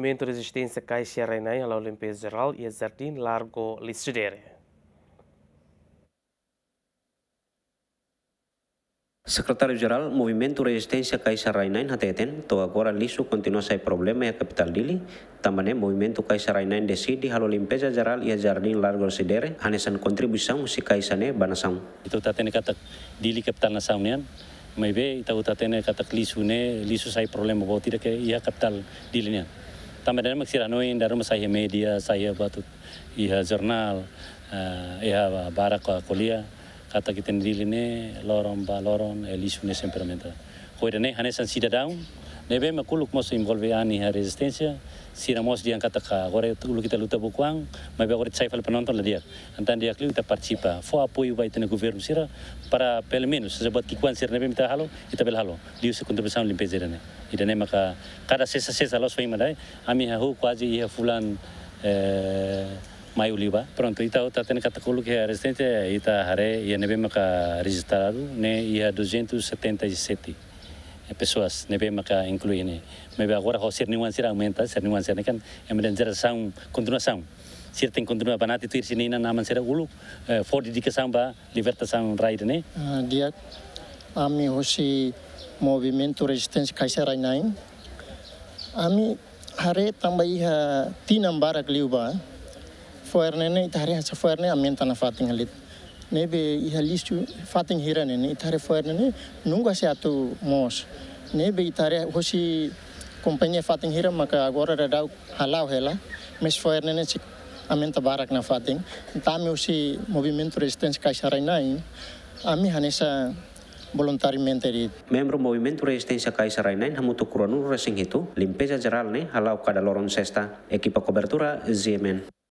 movimento resistência Caixa Renai à limpeza geral e a Jardim Largo Lissidere. Secretário-Geral, Movimento Resistência Caixa Rainain HTTN, e e to agora lixo continua sem problema e a capital Dili. Também Movimento Caixa Rainain decide halo limpeza geral e a jardim largo a hanesan contribuição se Caixa ne banação. Itu tatene kata Dili capital nação nian, be itu tatene kata lixo ne, lixo sai problema bo tidak ke ia capital Dili nian maksir anuin noin daruma saya media saya batut iha jurnal eh, iha barak kuliah kata kita sendiri ne lorong balorong lorong elisu eh, ne temperamental. Kau hanesan sida daun Debemos kuluk moso involve ani a resistencia, sira moso diang kataka, agora tulo kita luta bukuang, mas agora sai fala penonton la dia. Antan dia kliu ta participa. Fo apoio vai ter no governo sira para pelo menos se bot kikuan sira nebe mita halo, ita bel halo. Diu se contribuição limpeza irane. Irane maka cada sesa sesa los foi madai, ami ha hu quase ia fulan eh, maio liba. Pronto, ita ota tene katakulu que a resistência ita hare ia nebe maka registrado, né ia 277. Eh, pessoas bem maka incluir né mas agora o ser nenhum ser aumenta ser nenhum ser kan é uma geração continuação se tem continua banati se sini na naman ser ulu eh, for dedicação ba libertação raid né ah, dia ami hosi movimento resistência kaisera nain ami hare tambai ha tinam barak liuba foerne ne itare ha foerne amenta na fatingalit nebe iha listu fateng hirane nih itare fuernene nunga se atu mos nebe itare hosi kompenye fateng hira maka agora radau halau hela mes fuernene cik amen tabarak na fateng tami hosi movimento resistência nai ami hanesa voluntariamente di Membro Movimento Resistência Caixarainen hamutu kuranu resing itu, limpeza jeral ne halau kada lorong sesta ekipa cobertura Ziemen.